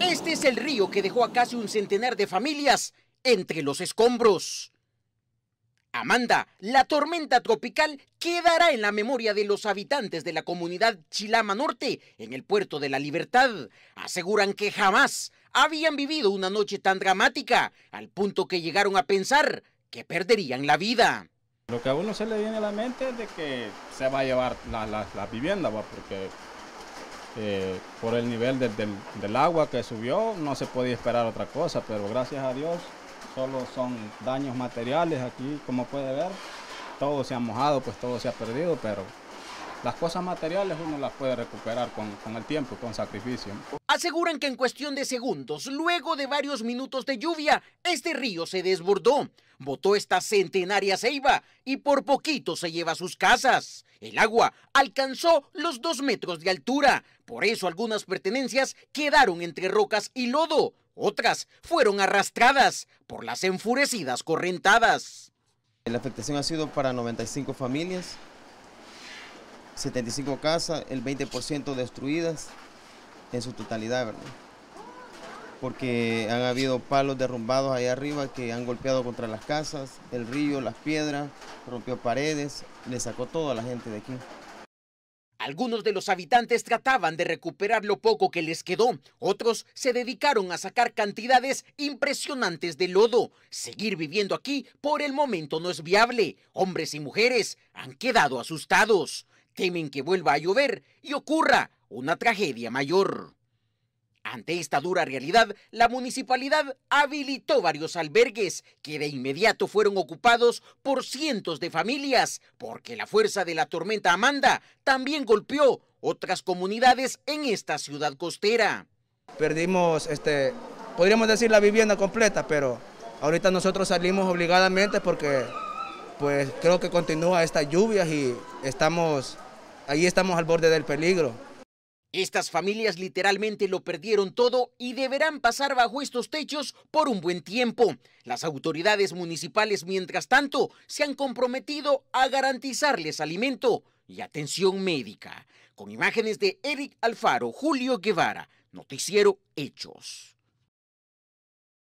Este es el río que dejó a casi un centenar de familias entre los escombros. Amanda, la tormenta tropical quedará en la memoria de los habitantes de la comunidad Chilama Norte, en el puerto de la Libertad. Aseguran que jamás habían vivido una noche tan dramática, al punto que llegaron a pensar que perderían la vida. Lo que a uno se le viene a la mente es de que se va a llevar la, vivienda, porque eh, por el nivel del, agua que subió, no se podía esperar otra cosa, pero gracias a Dios solo son daños materiales aquí, como puede ver, todo se ha mojado, pues todo se ha perdido, pero las cosas materiales uno las puede recuperar con, con el tiempo, con sacrificio aseguran que en cuestión de segundos, luego de varios minutos de lluvia, este río se desbordó, botó esta centenaria ceiba y por poquito se lleva sus casas. El agua alcanzó los dos metros de altura, por eso algunas pertenencias quedaron entre rocas y lodo, otras fueron arrastradas por las enfurecidas correntadas. La afectación ha sido para 95 familias, 75 casas, el 20% destruidas, en su totalidad, ¿verdad? Porque han habido palos derrumbados ahí arriba que han golpeado contra las casas, el río, las piedras, rompió paredes, le sacó todo a la gente de aquí. Algunos de los habitantes trataban de recuperar lo poco que les quedó, otros se dedicaron a sacar cantidades impresionantes de lodo. Seguir viviendo aquí por el momento no es viable. Hombres y mujeres han quedado asustados. Temen que vuelva a llover y ocurra una tragedia mayor. Ante esta dura realidad, la municipalidad habilitó varios albergues que de inmediato fueron ocupados por cientos de familias, porque la fuerza de la tormenta Amanda también golpeó otras comunidades en esta ciudad costera. Perdimos, este, podríamos decir la vivienda completa, pero ahorita nosotros salimos obligadamente porque pues creo que continúa estas lluvias y estamos, ahí estamos al borde del peligro. Estas familias literalmente lo perdieron todo y deberán pasar bajo estos techos por un buen tiempo. Las autoridades municipales, mientras tanto, se han comprometido a garantizarles alimento y atención médica. Con imágenes de Eric Alfaro, Julio Guevara, Noticiero Hechos.